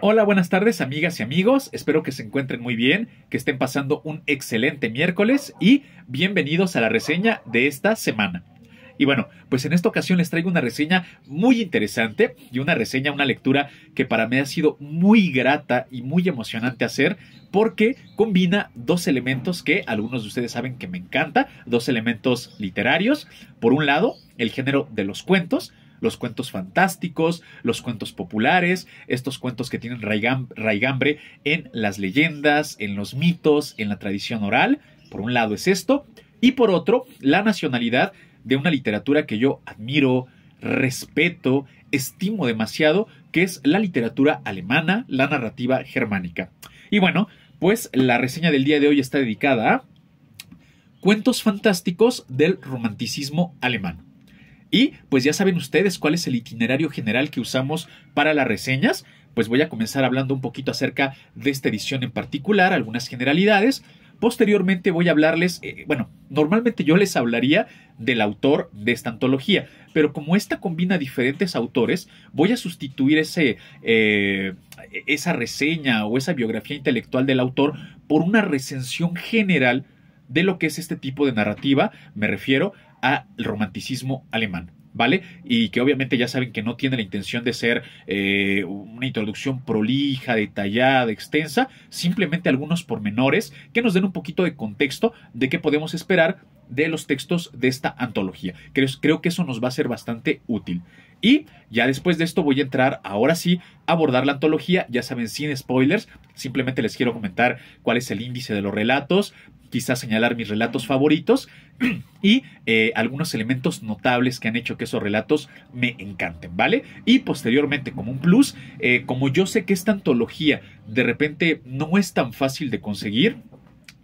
Hola, buenas tardes amigas y amigos, espero que se encuentren muy bien, que estén pasando un excelente miércoles y bienvenidos a la reseña de esta semana. Y bueno, pues en esta ocasión les traigo una reseña muy interesante y una reseña, una lectura que para mí ha sido muy grata y muy emocionante hacer porque combina dos elementos que algunos de ustedes saben que me encanta, dos elementos literarios. Por un lado, el género de los cuentos, los cuentos fantásticos, los cuentos populares, estos cuentos que tienen raigambre en las leyendas, en los mitos, en la tradición oral. Por un lado es esto, y por otro, la nacionalidad de una literatura que yo admiro, respeto, estimo demasiado, que es la literatura alemana, la narrativa germánica. Y bueno, pues la reseña del día de hoy está dedicada a Cuentos fantásticos del romanticismo alemán. Y pues ya saben ustedes cuál es el itinerario general que usamos para las reseñas. Pues voy a comenzar hablando un poquito acerca de esta edición en particular, algunas generalidades. Posteriormente voy a hablarles, eh, bueno, normalmente yo les hablaría del autor de esta antología, pero como esta combina diferentes autores, voy a sustituir ese, eh, esa reseña o esa biografía intelectual del autor por una recensión general de lo que es este tipo de narrativa. Me refiero al romanticismo alemán. ¿Vale? Y que obviamente ya saben que no tiene la intención de ser eh, una introducción prolija, detallada, extensa, simplemente algunos pormenores que nos den un poquito de contexto de qué podemos esperar de los textos de esta antología. creo que eso nos va a ser bastante útil. Y ya después de esto voy a entrar ahora sí a abordar la antología, ya saben, sin spoilers, simplemente les quiero comentar cuál es el índice de los relatos, quizás señalar mis relatos favoritos y eh, algunos elementos notables que han hecho que esos relatos me encanten, ¿vale? Y posteriormente, como un plus, eh, como yo sé que esta antología de repente no es tan fácil de conseguir,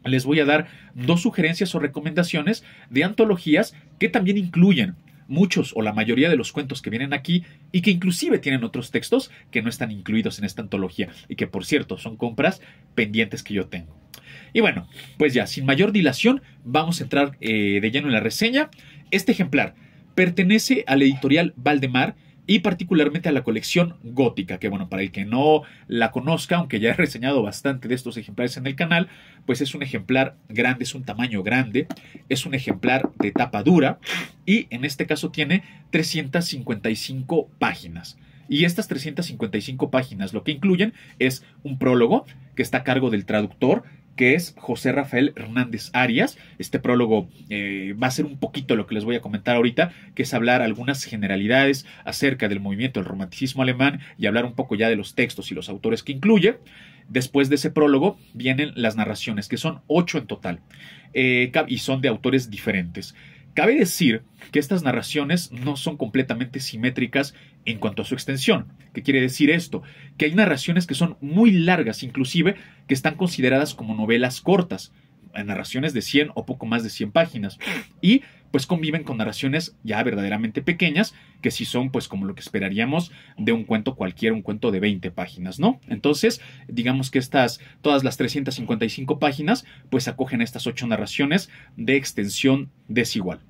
les voy a dar dos sugerencias o recomendaciones de antologías que también incluyen muchos o la mayoría de los cuentos que vienen aquí y que inclusive tienen otros textos que no están incluidos en esta antología y que por cierto son compras pendientes que yo tengo. Y bueno, pues ya, sin mayor dilación, vamos a entrar eh, de lleno en la reseña. Este ejemplar pertenece a la editorial Valdemar y particularmente a la colección gótica, que bueno, para el que no la conozca, aunque ya he reseñado bastante de estos ejemplares en el canal, pues es un ejemplar grande, es un tamaño grande, es un ejemplar de tapa dura y en este caso tiene 355 páginas. Y estas 355 páginas lo que incluyen es un prólogo que está a cargo del traductor, que es José Rafael Hernández Arias. Este prólogo eh, va a ser un poquito lo que les voy a comentar ahorita, que es hablar algunas generalidades acerca del movimiento del romanticismo alemán y hablar un poco ya de los textos y los autores que incluye. Después de ese prólogo vienen las narraciones, que son ocho en total, eh, y son de autores diferentes. Cabe decir que estas narraciones no son completamente simétricas en cuanto a su extensión. ¿Qué quiere decir esto? Que hay narraciones que son muy largas, inclusive que están consideradas como novelas cortas, narraciones de 100 o poco más de 100 páginas, y pues conviven con narraciones ya verdaderamente pequeñas, que sí son pues como lo que esperaríamos de un cuento cualquiera, un cuento de 20 páginas, ¿no? Entonces, digamos que estas, todas las 355 páginas, pues acogen estas ocho narraciones de extensión desigual.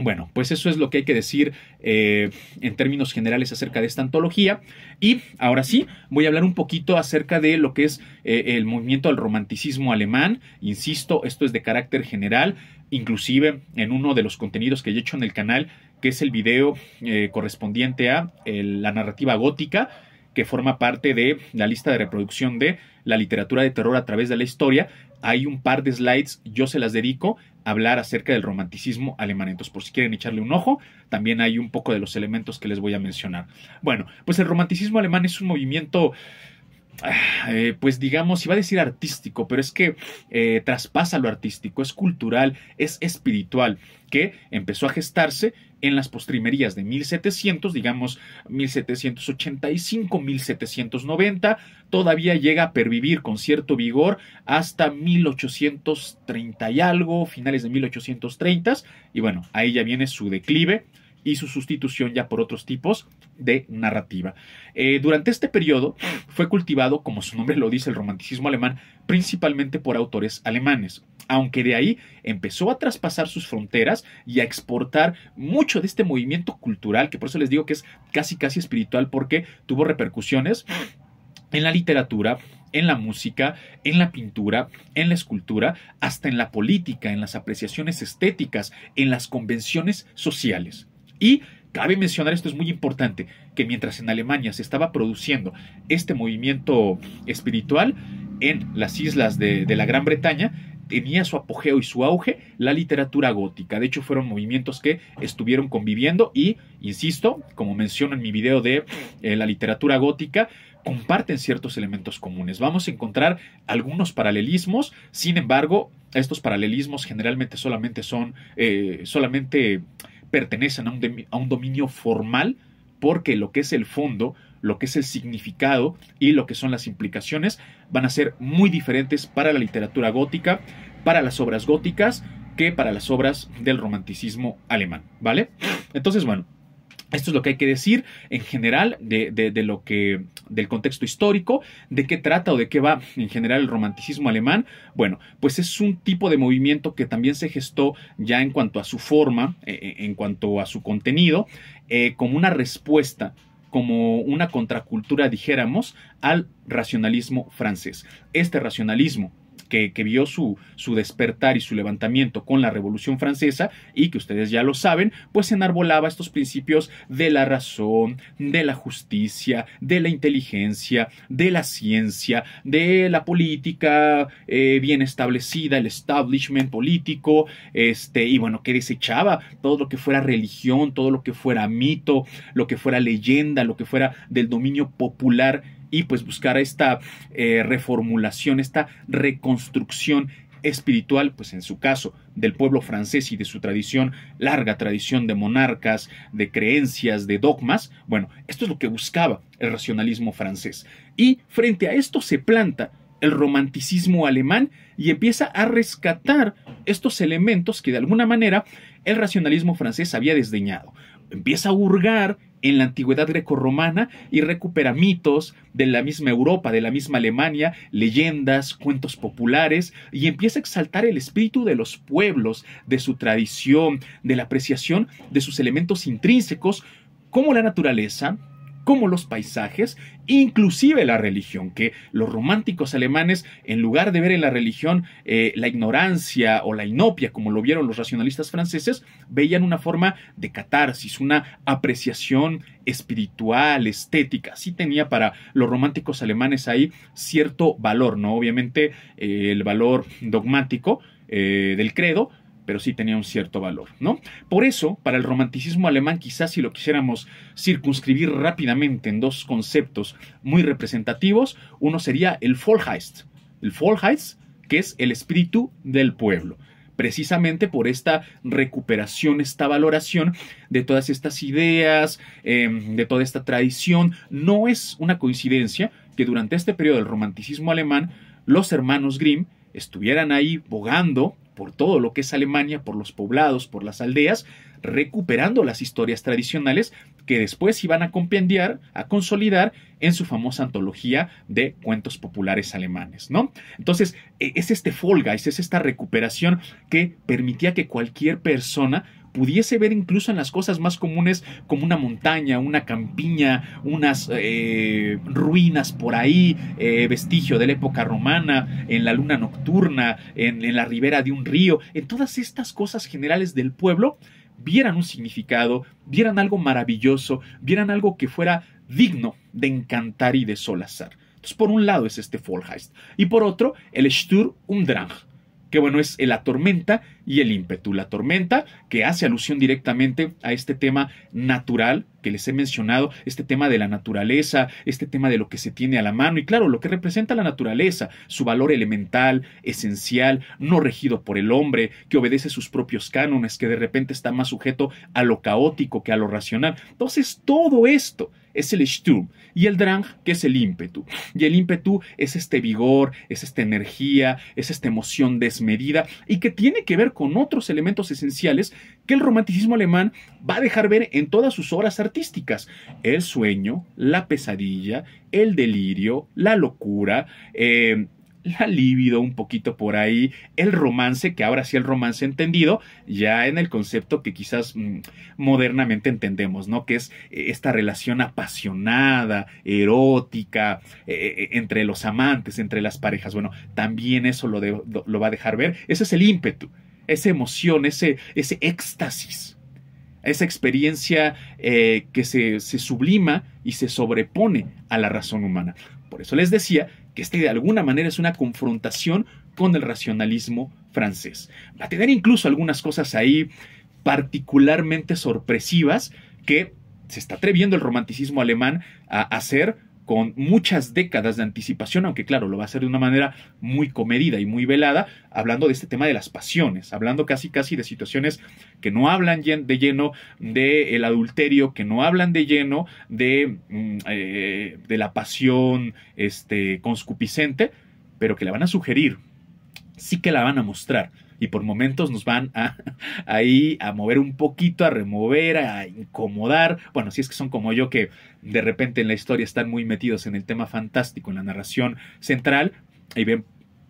Bueno, pues eso es lo que hay que decir eh, en términos generales acerca de esta antología. Y ahora sí, voy a hablar un poquito acerca de lo que es eh, el movimiento al romanticismo alemán. Insisto, esto es de carácter general. Inclusive en uno de los contenidos que he hecho en el canal, que es el video eh, correspondiente a la narrativa gótica, que forma parte de la lista de reproducción de la literatura de terror a través de la historia, hay un par de slides, yo se las dedico a hablar acerca del romanticismo alemán. Entonces, por si quieren echarle un ojo, también hay un poco de los elementos que les voy a mencionar. Bueno, pues el romanticismo alemán es un movimiento Ah, eh, pues digamos, iba a decir artístico, pero es que eh, traspasa lo artístico, es cultural, es espiritual, que empezó a gestarse en las postrimerías de 1700, digamos 1785, 1790, todavía llega a pervivir con cierto vigor hasta 1830 y algo, finales de 1830, y bueno, ahí ya viene su declive y su sustitución ya por otros tipos de narrativa. Eh, durante este periodo fue cultivado, como su nombre lo dice, el romanticismo alemán, principalmente por autores alemanes, aunque de ahí empezó a traspasar sus fronteras y a exportar mucho de este movimiento cultural, que por eso les digo que es casi casi espiritual, porque tuvo repercusiones en la literatura, en la música, en la pintura, en la escultura, hasta en la política, en las apreciaciones estéticas, en las convenciones sociales. Y Cabe mencionar, esto es muy importante, que mientras en Alemania se estaba produciendo este movimiento espiritual, en las islas de, la Gran Bretaña, tenía su apogeo y su auge la literatura gótica. De hecho, fueron movimientos que estuvieron conviviendo y, insisto, como menciono en mi video de eh, la literatura gótica, comparten ciertos elementos comunes. Vamos a encontrar algunos paralelismos, sin embargo, estos paralelismos generalmente solamente son, eh, solamente pertenecen a un, dominio formal porque lo que es el fondo, lo que es el significado y lo que son las implicaciones van a ser muy diferentes para la literatura gótica, para las obras góticas, que para las obras del romanticismo alemán, ¿vale? Entonces, bueno, esto es lo que hay que decir en general de lo que del contexto histórico, de qué trata o de qué va en general el romanticismo alemán. Bueno, pues es un tipo de movimiento que también se gestó ya en cuanto a su forma, eh, eh, en cuanto a su contenido, eh, como una respuesta como una contracultura, dijéramos, al racionalismo francés. Este racionalismo que, vio su, su despertar y su levantamiento con la Revolución Francesa y que ustedes ya lo saben, pues enarbolaba estos principios de la razón, de la justicia, de la inteligencia, de la ciencia, de la política eh, bien establecida, el establishment político, este, y bueno, que desechaba todo lo que fuera religión, todo lo que fuera mito, lo que fuera leyenda, lo que fuera del dominio popular y pues buscar esta eh, reformulación, esta reconstrucción espiritual, pues en su caso, del pueblo francés y de su tradición, larga tradición de monarcas, de creencias, de dogmas, bueno, esto es lo que buscaba el racionalismo francés. Y frente a esto se planta el romanticismo alemán y empieza a rescatar estos elementos que de alguna manera el racionalismo francés había desdeñado empieza a hurgar en la antigüedad grecorromana y recupera mitos de la misma Europa, de la misma Alemania, leyendas, cuentos populares, y empieza a exaltar el espíritu de los pueblos, de su tradición, de la apreciación de sus elementos intrínsecos, como la naturaleza, como los paisajes, inclusive la religión, que los románticos alemanes, en lugar de ver en la religión eh, la ignorancia o la inopia, como lo vieron los racionalistas franceses, veían una forma de catarsis, una apreciación espiritual, estética. Sí tenía para los románticos alemanes ahí cierto valor, ¿no? Obviamente eh, el valor dogmático eh, del credo, pero sí tenía un cierto valor, ¿no? Por eso, para el romanticismo alemán, quizás si lo quisiéramos circunscribir rápidamente en dos conceptos muy representativos, uno sería el Vollheist, el Vollheist, que es el espíritu del pueblo precisamente por esta recuperación, esta valoración de todas estas ideas, em, de toda esta tradición. No es una coincidencia que durante este periodo del romanticismo alemán los hermanos Grimm estuvieran ahí bogando por todo lo que es Alemania, por los poblados, por las aldeas, recuperando las historias tradicionales que después iban a compendiar, a consolidar en su famosa antología de cuentos populares alemanes, ¿no? Entonces, e, es este Folga, es esta recuperación que permitía que cualquier persona pudiese ver incluso en las cosas más comunes como una montaña, una campiña, unas eh, ruinas por ahí, eh, vestigio de la época romana, en la luna nocturna, en, la ribera de un río, en todas estas cosas generales del pueblo, vieran un significado, vieran algo maravilloso, vieran algo que fuera digno de encantar y de solazar. Entonces, por un lado es este Folheist. y por otro el Stur Drang que bueno, es la tormenta y el ímpetu. La tormenta que hace alusión directamente a este tema natural que les he mencionado, este tema de la naturaleza, este tema de lo que se tiene a la mano y claro, lo que representa la naturaleza, su valor elemental, esencial, no regido por el hombre, que obedece sus propios cánones, que de repente está más sujeto a lo caótico que a lo racional. Entonces, todo esto es el Sturm y el Drang, que es el ímpetu. Y el ímpetu es este vigor, es esta energía, es esta emoción desmedida y que tiene que ver con otros elementos esenciales que el romanticismo alemán va a dejar ver en todas sus obras artísticas. El sueño, la pesadilla, el delirio, la locura, eh, la libido un poquito por ahí, el romance, que ahora sí el romance entendido, ya en el concepto que quizás mm, modernamente entendemos, ¿no? Que es eh, esta relación apasionada, erótica, eh, eh, entre los amantes, entre las parejas. Bueno, también eso lo, lo va a dejar ver. Ese es el ímpetu, esa emoción, ese, ese éxtasis esa experiencia que se, se, sublima y se sobrepone a la razón humana. Por eso les decía que este de alguna manera es una confrontación con el racionalismo francés. Va a tener incluso algunas cosas ahí particularmente sorpresivas que se está atreviendo el romanticismo alemán a hacer con muchas décadas de anticipación, aunque claro, lo va a hacer de una manera muy comedida y muy velada, hablando de este tema de las pasiones, hablando casi casi de situaciones que no hablan de lleno del el adulterio, que no hablan de lleno de, mm, eh, de la pasión este, pero que la van a sugerir, sí que la van a mostrar y por momentos nos van a ahí a mover un poquito, a remover, a incomodar. Bueno, si es que son como yo que de repente en la historia están muy metidos en el tema fantástico, en la narración central, y ven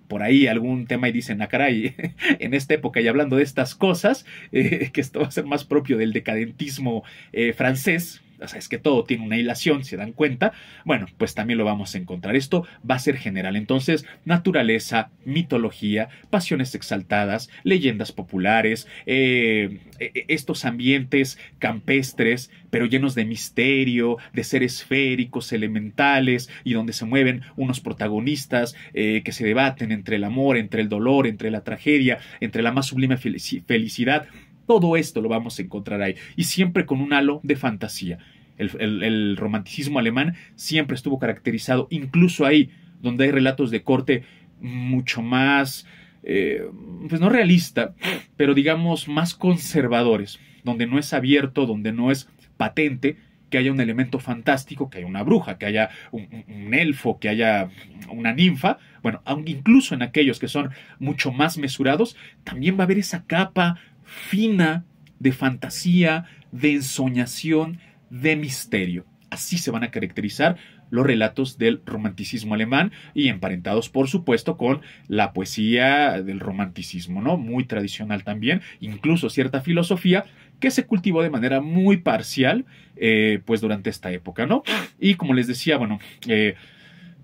por ahí algún tema y dicen, ah, caray, en esta época y hablando de estas cosas, eh, que esto va a ser más propio del decadentismo eh, francés, o sea, es que todo tiene una hilación, se dan cuenta, bueno, pues también lo vamos a encontrar. Esto va a ser general. Entonces, naturaleza, mitología, pasiones exaltadas, leyendas populares, eh, e, e, estos ambientes campestres, pero llenos de misterio, de seres féricos, elementales, y donde se mueven unos protagonistas eh, que se debaten entre el amor, entre el dolor, entre la tragedia, entre la más sublime felicidad todo esto lo vamos a encontrar ahí y siempre con un halo de fantasía. El, romanticismo alemán siempre estuvo caracterizado, incluso ahí, donde hay relatos de corte mucho más, eh, pues no realista, pero digamos más conservadores, donde no es abierto, donde no es patente, que haya un elemento fantástico, que haya una bruja, que haya un, un, elfo, que haya una ninfa. Bueno, incluso en aquellos que son mucho más mesurados, también va a haber esa capa fina de fantasía, de ensoñación, de misterio. Así se van a caracterizar los relatos del romanticismo alemán y emparentados por supuesto con la poesía del romanticismo, ¿no? Muy tradicional también, incluso cierta filosofía que se cultivó de manera muy parcial, eh, pues durante esta época, ¿no? Y como les decía, bueno, eh,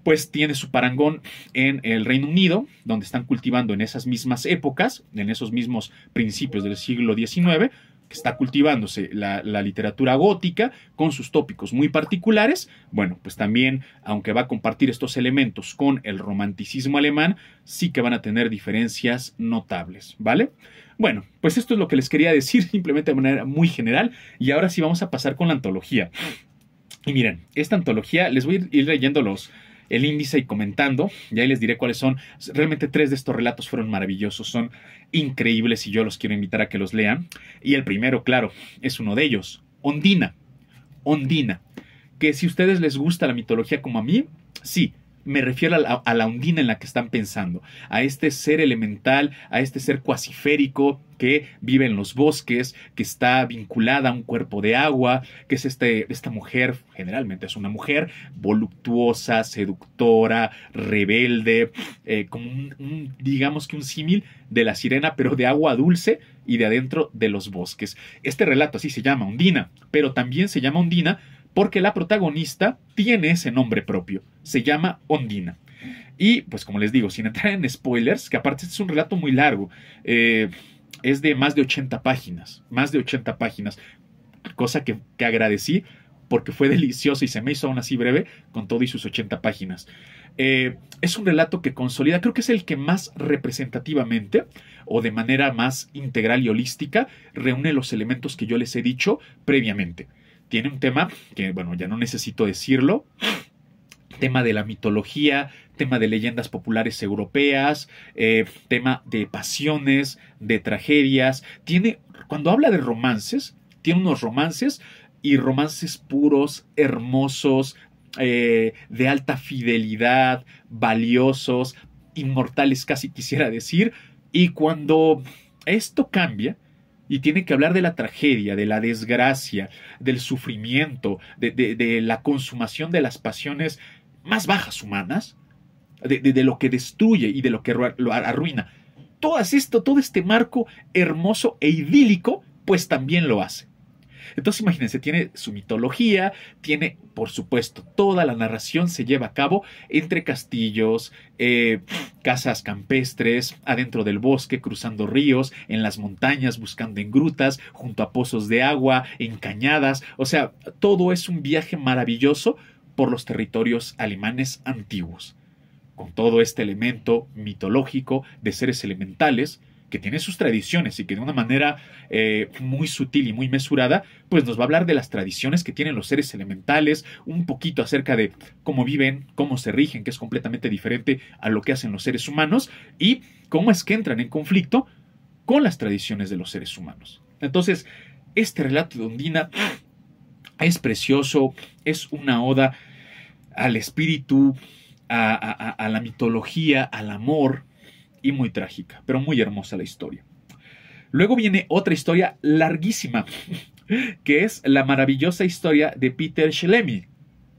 pues tiene su parangón en el Reino Unido, donde están cultivando en esas mismas épocas, en esos mismos principios del siglo XIX, que está cultivándose la, la, literatura gótica con sus tópicos muy particulares, bueno, pues también, aunque va a compartir estos elementos con el romanticismo alemán, sí que van a tener diferencias notables, ¿vale? Bueno, pues esto es lo que les quería decir simplemente de manera muy general y ahora sí vamos a pasar con la antología. Y miren, esta antología, les voy a ir leyendo los, el índice y comentando. Y ahí les diré cuáles son. Realmente tres de estos relatos fueron maravillosos, son increíbles y yo los quiero invitar a que los lean. Y el primero, claro, es uno de ellos, Ondina. Ondina. Que si a ustedes les gusta la mitología como a mí, sí, me refiero a la, a la, ondina en la que están pensando, a este ser elemental, a este ser cuasiférico que vive en los bosques, que está vinculada a un cuerpo de agua, que es este, esta mujer, generalmente es una mujer, voluptuosa, seductora, rebelde, eh, como digamos que un símil de la sirena, pero de agua dulce y de adentro de los bosques. Este relato así se llama Ondina, pero también se llama Ondina porque la protagonista tiene ese nombre propio, se llama Ondina. Y pues como les digo, sin entrar en spoilers, que aparte es un relato muy largo, eh, es de más de 80 páginas, más de 80 páginas, cosa que, agradecí porque fue delicioso y se me hizo aún así breve con todo y sus 80 páginas. Eh, es un relato que consolida, creo que es el que más representativamente o de manera más integral y holística reúne los elementos que yo les he dicho previamente tiene un tema que, bueno, ya no necesito decirlo, tema de la mitología, tema de leyendas populares europeas, eh, tema de pasiones, de tragedias. Tiene, cuando habla de romances, tiene unos romances y romances puros, hermosos, eh, de alta fidelidad, valiosos, inmortales casi quisiera decir. Y cuando esto cambia, y tiene que hablar de la tragedia, de la desgracia, del sufrimiento, de, la consumación de las pasiones más bajas humanas, de, de, lo que destruye y de lo que lo arruina. Todo esto, todo este marco hermoso e idílico, pues también lo hace. Entonces imagínense, tiene su mitología, tiene, por supuesto, toda la narración se lleva a cabo entre castillos, eh, casas campestres, adentro del bosque, cruzando ríos, en las montañas, buscando en grutas, junto a pozos de agua, en cañadas. O sea, todo es un viaje maravilloso por los territorios alemanes antiguos. Con todo este elemento mitológico de seres elementales, que tiene sus tradiciones y que de una manera eh, muy sutil y muy mesurada, pues nos va a hablar de las tradiciones que tienen los seres elementales, un poquito acerca de cómo viven, cómo se rigen, que es completamente diferente a lo que hacen los seres humanos, y cómo es que entran en conflicto con las tradiciones de los seres humanos. Entonces, este relato de Ondina es precioso, es una oda al espíritu, a la mitología, al amor, y muy trágica, pero muy hermosa la historia. Luego viene otra historia larguísima, que es la maravillosa historia de Peter Schlemi.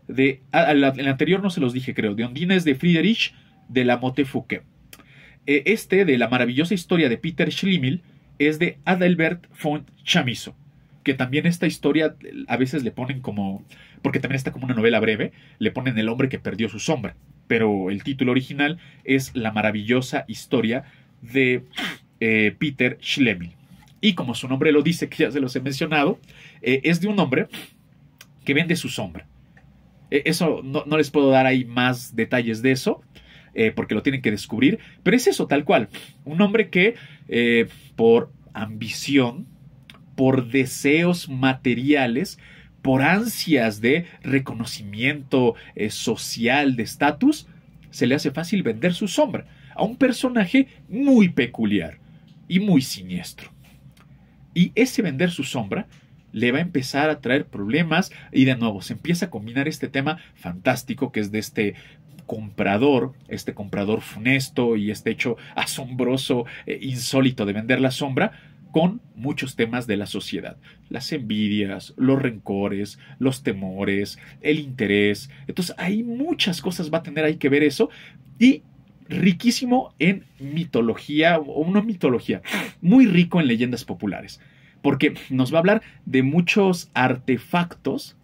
De, el anterior no se los dije, creo, de Ondines de Friedrich de la Motte Fouquet. E, este, de la maravillosa historia de Peter Schlemihl es de Adelbert von Chamisso que también esta historia eh, a veces le ponen como, porque también está como una novela breve, le ponen el hombre que perdió su sombra pero el título original es La maravillosa historia de eh, Peter Schlemil. Y como su nombre lo dice, que ya se los he mencionado, eh, es de un hombre que vende su sombra. E, eso no, no, les puedo dar ahí más detalles de eso, eh, porque lo tienen que descubrir, pero es eso tal cual. Un hombre que por ambición, por deseos materiales, por ansias de reconocimiento eh, social, de estatus, se le hace fácil vender su sombra a un personaje muy peculiar y muy siniestro. Y ese vender su sombra le va a empezar a traer problemas y de nuevo se empieza a combinar este tema fantástico que es de este comprador, este comprador funesto y este hecho asombroso, eh, insólito de vender la sombra, con muchos temas de la sociedad. Las envidias, los rencores, los temores, el interés. Entonces hay muchas cosas, va a tener ahí que ver eso. Y riquísimo en mitología, o una mitología, muy rico en leyendas populares. Porque nos va a hablar de muchos artefactos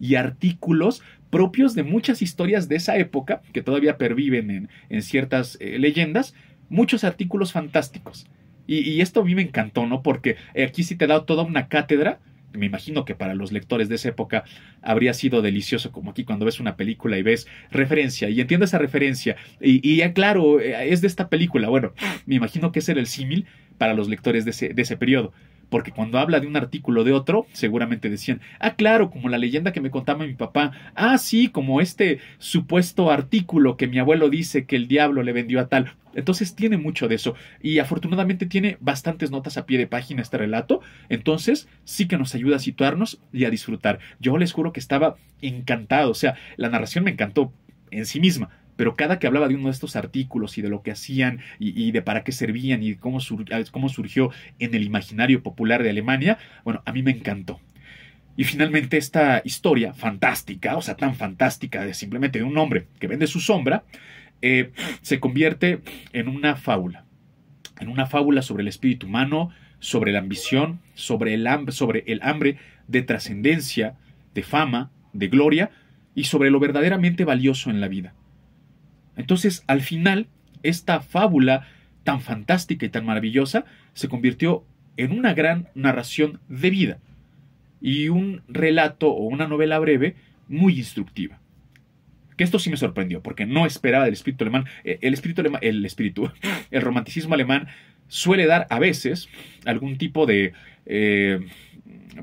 y artículos propios de muchas historias de esa época, que todavía perviven en, ciertas eh, leyendas, muchos artículos fantásticos y, esto a mí me encantó, ¿no? Porque eh, aquí sí te da toda una cátedra. Me imagino que para los lectores de esa época habría sido delicioso, como aquí cuando ves una película y ves referencia y entiendes esa referencia. Y, eh, claro, eh, es de esta película. Bueno, me imagino que ese era el símil para los lectores de ese, de ese periodo porque cuando habla de un artículo de otro, seguramente decían, ah, claro, como la leyenda que me contaba mi papá, ah, sí, como este supuesto artículo que mi abuelo dice que el diablo le vendió a tal. Entonces tiene mucho de eso y afortunadamente tiene bastantes notas a pie de página este relato, entonces sí que nos ayuda a situarnos y a disfrutar. Yo les juro que estaba encantado, o sea, la narración me encantó en sí misma, pero cada que hablaba de uno de estos artículos y de lo que hacían y, de para qué servían y cómo, cómo surgió en el imaginario popular de Alemania, bueno, a mí me encantó. Y finalmente esta historia fantástica, o sea, tan fantástica, de simplemente de un hombre que vende su sombra, eh, se convierte en una fábula. En una fábula sobre el espíritu humano, sobre la ambición, sobre el, sobre el hambre de trascendencia, de fama, de gloria y sobre lo verdaderamente valioso en la vida. Entonces, al final, esta fábula tan fantástica y tan maravillosa se convirtió en una gran narración de vida y un relato o una novela breve muy instructiva. Que esto sí me sorprendió, porque no esperaba del espíritu alemán. Eh, el espíritu alemán, el espíritu, el romanticismo alemán suele dar a veces algún tipo de, eh,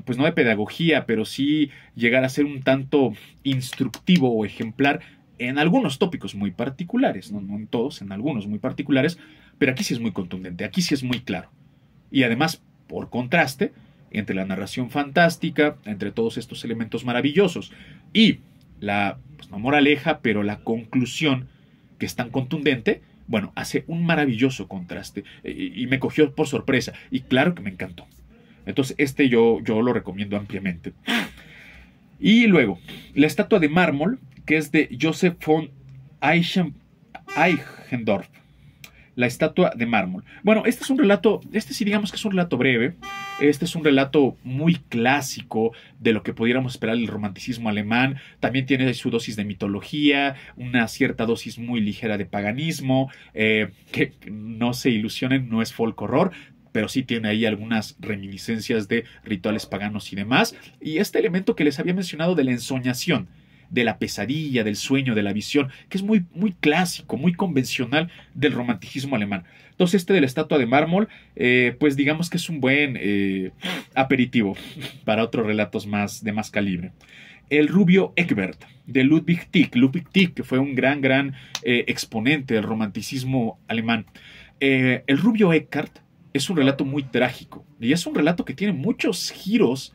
pues no de pedagogía, pero sí llegar a ser un tanto instructivo o ejemplar en algunos tópicos muy particulares, no, en todos, en algunos muy particulares, pero aquí sí es muy contundente, aquí sí es muy claro. Y además, por contraste, entre la narración fantástica, entre todos estos elementos maravillosos y la, pues no moraleja, pero la conclusión que es tan contundente, bueno, hace un maravilloso contraste e, y, me cogió por sorpresa y claro que me encantó. Entonces, este yo, yo lo recomiendo ampliamente. Y luego, la estatua de mármol que es de Joseph von Eichendorf, la estatua de mármol. Bueno, este es un relato, este sí digamos que es un relato breve, este es un relato muy clásico de lo que pudiéramos esperar del romanticismo alemán, también tiene su dosis de mitología, una cierta dosis muy ligera de paganismo, eh, que no se ilusionen, no es folk horror, pero sí tiene ahí algunas reminiscencias de rituales paganos y demás, y este elemento que les había mencionado de la ensoñación, de la pesadilla, del sueño, de la visión, que es muy, muy clásico, muy convencional del romanticismo alemán. Entonces este de la estatua de mármol, eh, pues digamos que es un buen eh, aperitivo para otros relatos más, de más calibre. El rubio Eckbert, de Ludwig Tieck. Ludwig Tieck, que fue un gran, gran eh, exponente del romanticismo alemán. el rubio Eckhart es un relato muy trágico y es un relato que tiene muchos giros,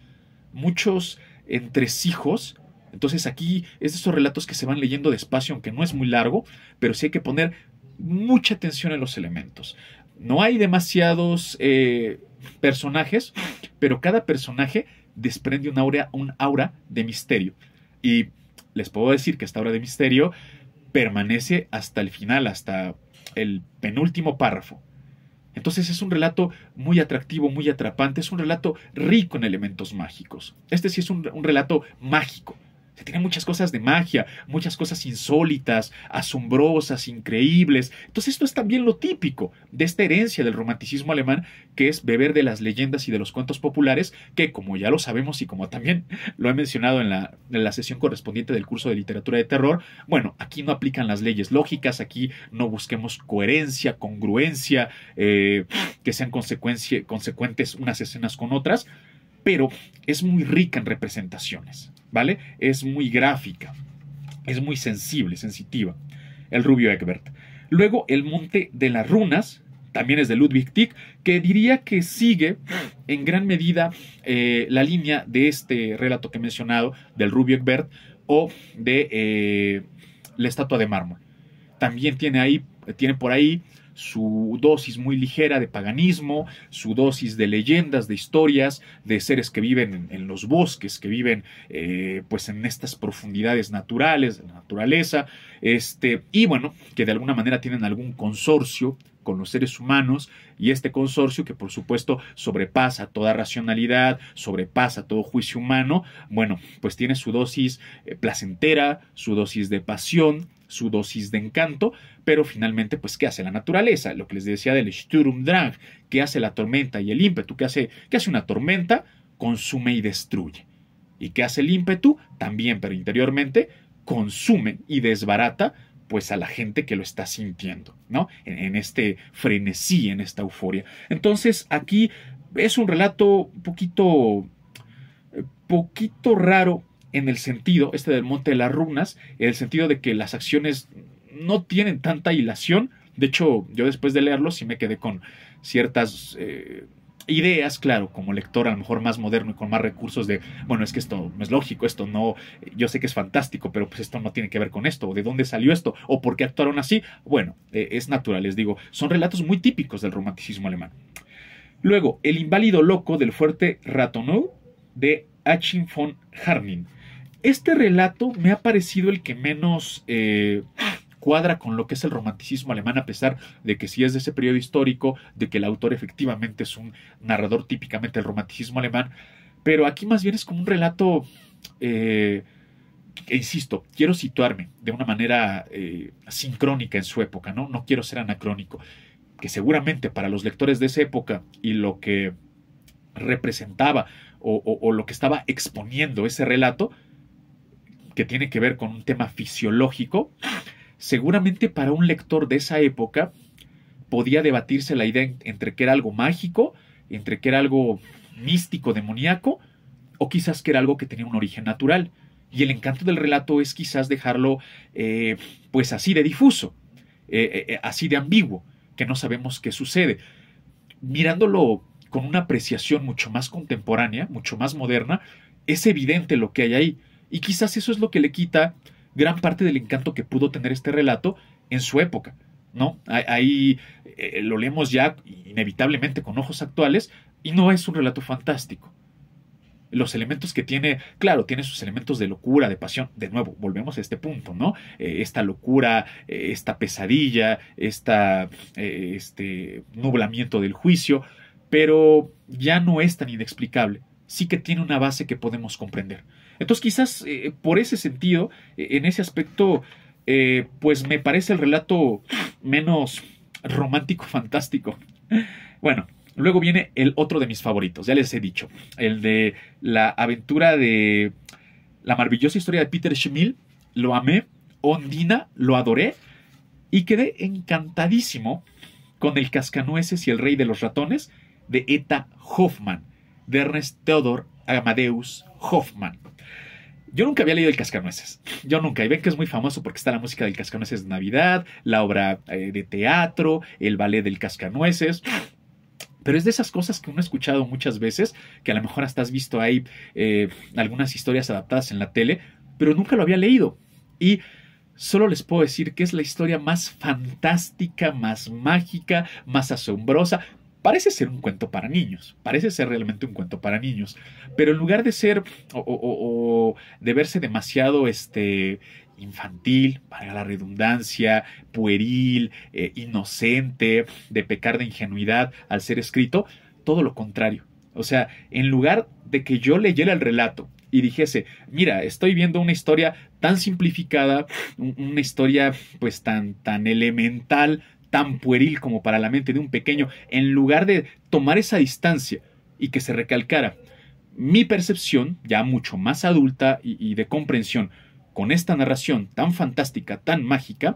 muchos entresijos entonces aquí es de esos relatos que se van leyendo despacio, aunque no es muy largo, pero sí hay que poner mucha atención en los elementos. No hay demasiados eh, personajes, pero cada personaje desprende un aura, aura de misterio. Y les puedo decir que esta aura de misterio permanece hasta el final, hasta el penúltimo párrafo. Entonces es un relato muy atractivo, muy atrapante, es un relato rico en elementos mágicos. Este sí es un relato mágico, que tiene muchas cosas de magia, muchas cosas insólitas, asombrosas, increíbles. Entonces esto es también lo típico de esta herencia del romanticismo alemán, que es beber de las leyendas y de los cuentos populares, que como ya lo sabemos y como también lo he mencionado en la, sesión correspondiente del curso de literatura de terror, bueno, aquí no aplican las leyes lógicas, aquí no busquemos coherencia, congruencia, eh, que sean consecuentes unas escenas con otras, pero es muy rica en representaciones, ¿vale? Es muy gráfica, es muy sensible, sensitiva, el rubio Egbert. Luego, el Monte de las Runas, también es de Ludwig Tick, que diría que sigue en gran medida eh, la línea de este relato que he mencionado, del rubio Egbert o de eh, la estatua de mármol. También tiene ahí, tiene por ahí su dosis muy ligera de paganismo, su dosis de leyendas, de historias, de seres que viven en, los bosques, que viven eh, pues en estas profundidades naturales, de la naturaleza, este, y bueno, que de alguna manera tienen algún consorcio con los seres humanos y este consorcio que por supuesto sobrepasa toda racionalidad, sobrepasa todo juicio humano, bueno, pues tiene su dosis eh, placentera, su dosis de pasión, su dosis de encanto, pero finalmente, pues, ¿qué hace la naturaleza? Lo que les decía del Drang, ¿qué hace la tormenta y el ímpetu? ¿Qué hace, qué hace una tormenta? Consume y destruye. ¿Y qué hace el ímpetu? También, pero interiormente, consume y desbarata pues a la gente que lo está sintiendo, ¿no? En, este frenesí, en esta euforia. Entonces aquí es un relato un poquito, eh, poquito raro en el sentido, este del Monte de las Runas, en el sentido de que las acciones no tienen tanta hilación. De hecho, yo después de leerlo sí me quedé con ciertas... Eh, ideas, claro, como lector a lo mejor más moderno y con más recursos de, bueno, es que esto no es lógico, esto no, yo sé que es fantástico, pero pues esto no tiene que ver con esto, o de dónde salió esto, o por qué actuaron así, bueno, e, es natural, les digo, son relatos muy típicos del romanticismo alemán. Luego, El inválido loco del fuerte Ratonou de Achim von Harnin. Este relato me ha parecido el que menos eh, cuadra con lo que es el romanticismo alemán, a pesar de que sí es de ese periodo histórico, de que el autor efectivamente es un narrador típicamente del romanticismo alemán, pero aquí más bien es como un relato, eh, insisto, quiero situarme de una manera eh, sincrónica en su época, ¿no? no quiero ser anacrónico, que seguramente para los lectores de esa época y lo que representaba o lo que estaba exponiendo ese relato, que tiene que ver con un tema fisiológico, Seguramente para un lector de esa época podía debatirse la idea entre que era algo mágico, entre que era algo místico, demoníaco, o quizás que era algo que tenía un origen natural. Y el encanto del relato es quizás dejarlo eh, pues así de difuso, eh, eh, así de ambiguo, que no sabemos qué sucede. Mirándolo con una apreciación mucho más contemporánea, mucho más moderna, es evidente lo que hay ahí. Y quizás eso es lo que le quita gran parte del encanto que pudo tener este relato en su época. ¿no? Ahí eh, lo leemos ya inevitablemente con ojos actuales y no es un relato fantástico. Los elementos que tiene, claro, tiene sus elementos de locura, de pasión. De nuevo, volvemos a este punto, ¿no? Eh, esta locura, eh, esta pesadilla, este nublamiento del juicio, pero ya no es tan inexplicable. Sí que tiene una base que podemos comprender. Entonces quizás eh, por ese sentido, eh, en ese aspecto, eh, pues me parece el relato menos romántico, fantástico. Bueno, luego viene el otro de mis favoritos, ya les he dicho, el de la aventura de la maravillosa historia de Peter Schmill, lo amé, Ondina, lo adoré y quedé encantadísimo con El Cascanueces y el Rey de los Ratones de Eta Hoffman, de Ernest Theodor Amadeus Hoffman. Yo nunca había leído El Cascanueces. Yo nunca. Y ven que es muy famoso porque está la música del Cascanueces de Navidad, la obra eh, de teatro, el ballet del Cascanueces. Pero es de esas cosas que uno ha escuchado muchas veces, que a lo mejor hasta has visto ahí eh, algunas historias adaptadas en la tele, pero nunca lo había leído. Y solo les puedo decir que es la historia más fantástica, más mágica, más asombrosa, Parece ser un cuento para niños, parece ser realmente un cuento para niños, pero en lugar de ser o, de verse demasiado este, infantil, para la redundancia, pueril, eh, inocente, de pecar de ingenuidad al ser escrito, todo lo contrario. O sea, en lugar de que yo leyera el relato y dijese, mira, estoy viendo una historia tan simplificada, una historia pues tan, tan elemental, tan pueril como para la mente de un pequeño, en lugar de tomar esa distancia y que se recalcara mi percepción, ya mucho más adulta y, de comprensión, con esta narración tan fantástica, tan mágica,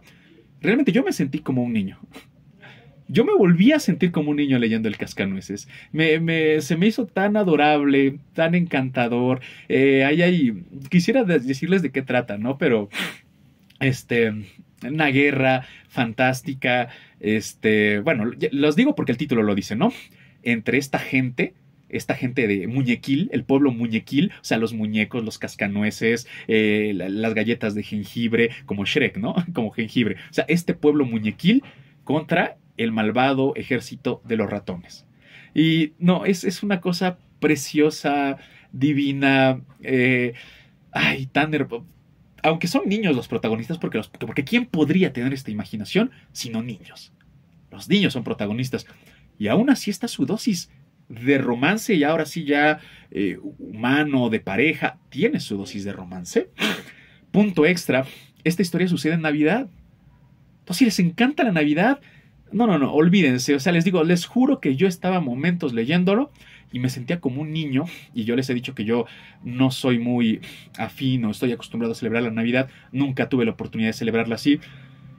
realmente yo me sentí como un niño. Yo me volví a sentir como un niño leyendo el cascanueces. me, se me hizo tan adorable, tan encantador. Eh, quisiera decirles de qué trata, ¿no? Pero este, una guerra fantástica, este, bueno, los digo porque el título lo dice, ¿no? Entre esta gente esta gente de Muñequil, el pueblo Muñequil, o sea, los muñecos, los cascanueces, eh, las galletas de jengibre, como Shrek, ¿no? Como jengibre. O sea, este pueblo Muñequil contra el malvado ejército de los ratones. Y no, es, una cosa preciosa, divina, eh, ay, tan hermosa aunque son niños los protagonistas, porque, los, porque ¿quién podría tener esta imaginación sino niños? Los niños son protagonistas. Y aún así está su dosis de romance y ahora sí ya eh, humano, de pareja, tiene su dosis de romance. Punto extra, esta historia sucede en Navidad. Entonces, si les encanta la Navidad, no, no, no, olvídense. O sea, les digo, les juro que yo estaba momentos leyéndolo y me sentía como un niño y yo les he dicho que yo no soy muy afín o estoy acostumbrado a celebrar la Navidad, nunca tuve la oportunidad de celebrarla así,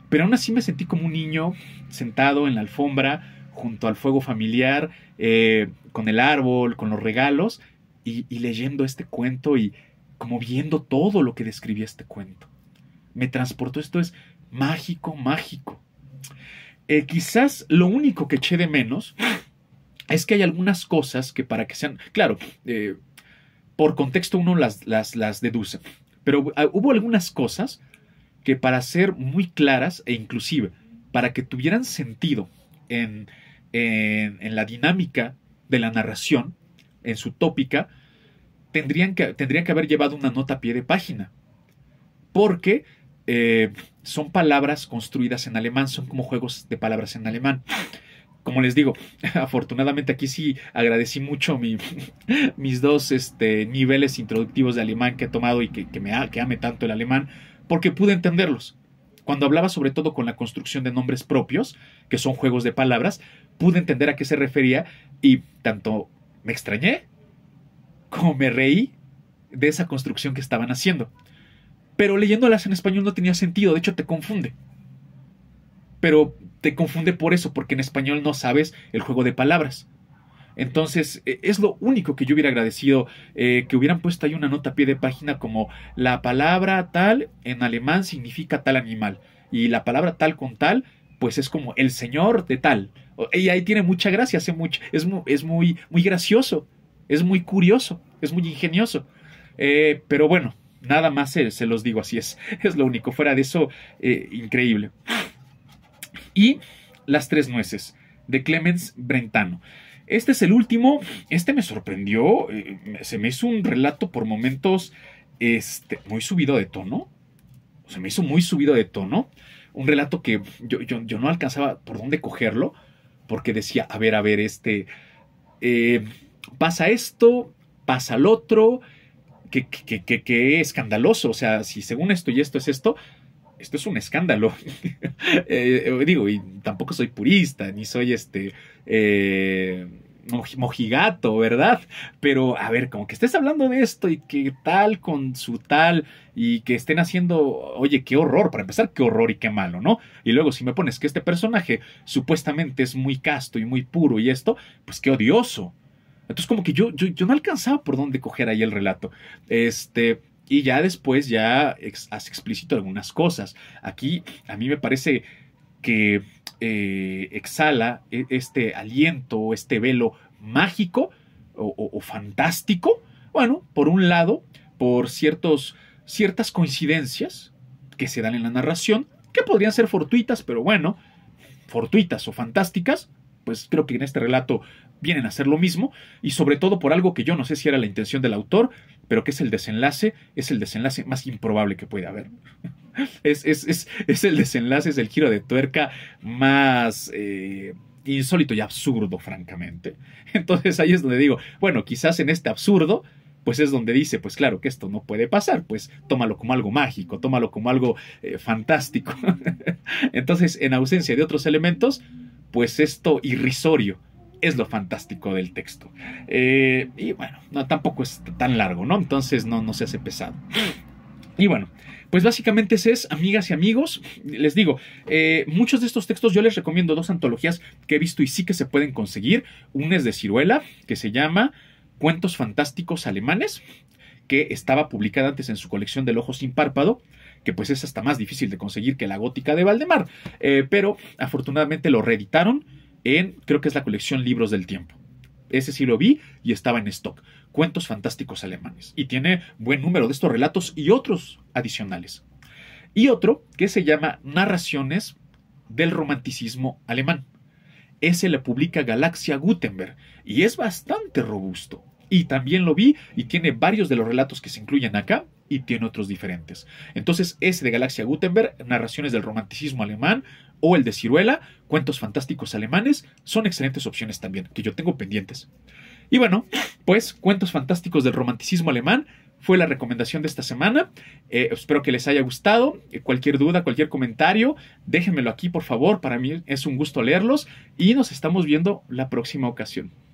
pero aún así me sentí como un niño sentado en la alfombra junto al fuego familiar, eh, con el árbol, con los regalos y, leyendo este cuento y como viendo todo lo que describía este cuento. Me transportó, esto es mágico, mágico. Eh, quizás lo único que eché de menos es que hay algunas cosas que para que sean, claro, eh, por contexto uno las, las, deduce, pero ah, hubo algunas cosas que para ser muy claras e inclusive para que tuvieran sentido en, la dinámica de la narración, en su tópica, tendrían que, que haber llevado una nota a pie de página, porque eh, son palabras construidas en alemán, son como juegos de palabras en alemán como les digo, afortunadamente aquí sí agradecí mucho mis dos este, niveles introductivos de alemán que he tomado y que, me que ame tanto el alemán, porque pude entenderlos. Cuando hablaba sobre todo con la construcción de nombres propios, que son juegos de palabras, pude entender a qué se refería y tanto me extrañé como me reí de esa construcción que estaban haciendo. Pero leyéndolas en español no tenía sentido, de hecho te confunde. Pero te confunde por eso, porque en español no sabes el juego de palabras. Entonces, e, es lo único que yo hubiera agradecido, eh, que hubieran puesto ahí una nota a pie de página como la palabra tal en alemán significa tal animal y la palabra tal con tal, pues es como el señor de tal. Y ahí tiene mucha gracia, hace mucho, es, muy, es muy, muy gracioso, es muy curioso, es muy ingenioso. Eh, pero bueno, nada más se, se, los digo, así es, es lo único, fuera de eso, eh, increíble y Las Tres Nueces, de Clemens Brentano. Este es el último, este me sorprendió, eh, se me hizo un relato por momentos este, muy subido de tono, se me hizo muy subido de tono, un relato que yo, no alcanzaba por dónde cogerlo, porque decía, a ver, a ver, este, eh, pasa esto, pasa el otro, que, escandaloso, o sea, si según esto y esto es esto, esto es un escándalo. Eh, eh, digo, y tampoco soy purista, ni soy este... Eh, mojigato, ¿verdad? Pero a ver, como que estés hablando de esto y que tal con su tal y que estén haciendo, oye, qué horror, para empezar, qué horror y qué malo, ¿no? Y luego si me pones que este personaje supuestamente es muy casto y muy puro y esto, pues qué odioso. Entonces como que yo, yo, yo no alcanzaba por dónde coger ahí el relato. Este, y ya después ya has hace explícito algunas cosas. Aquí a mí me parece que eh, exhala e, este aliento, este velo mágico o, o fantástico. Bueno, por un lado, por ciertos, ciertas coincidencias que se dan en la narración, que podrían ser fortuitas, pero bueno, fortuitas o fantásticas, pues creo que en este relato vienen a ser lo mismo, y sobre todo por algo que yo no sé si era la intención del autor, pero que es el desenlace, es el desenlace más improbable que puede haber. Es, es, es, es el desenlace, es el giro de tuerca más eh, insólito y absurdo, francamente. Entonces ahí es donde digo, bueno, quizás en este absurdo pues es donde dice, pues claro que esto no puede pasar, pues tómalo como algo mágico, tómalo como algo eh, fantástico. Entonces, en ausencia de otros elementos, pues esto irrisorio es lo fantástico del texto. Eh, y bueno, no, tampoco es tan largo, ¿no? Entonces no, no se hace pesado. Y bueno, pues básicamente ese es, amigas y amigos, les digo, eh, muchos de estos textos yo les recomiendo dos antologías que he visto y sí que se pueden conseguir. Una es de Ciruela, que se llama Cuentos Fantásticos Alemanes, que estaba publicada antes en su colección del Ojo sin Párpado, que pues es hasta más difícil de conseguir que la gótica de Valdemar, eh, pero afortunadamente lo reeditaron en, creo que es la colección Libros del Tiempo. Ese sí lo vi y estaba en stock. Cuentos fantásticos alemanes. Y tiene buen número de estos relatos y otros adicionales. Y otro que se llama Narraciones del Romanticismo Alemán. Ese lo publica Galaxia Gutenberg y es bastante robusto. Y también lo vi y tiene varios de los relatos que se incluyen acá y tiene otros diferentes. Entonces, ese de Galaxia Gutenberg, narraciones del romanticismo alemán, o el de Ciruela, cuentos fantásticos alemanes, son excelentes opciones también, que yo tengo pendientes. Y bueno, pues cuentos fantásticos del romanticismo alemán fue la recomendación de esta semana. Eh, espero que les haya gustado. Eh, cualquier duda, cualquier comentario, déjenmelo aquí por favor. Para mí es un gusto leerlos y nos estamos viendo la próxima ocasión.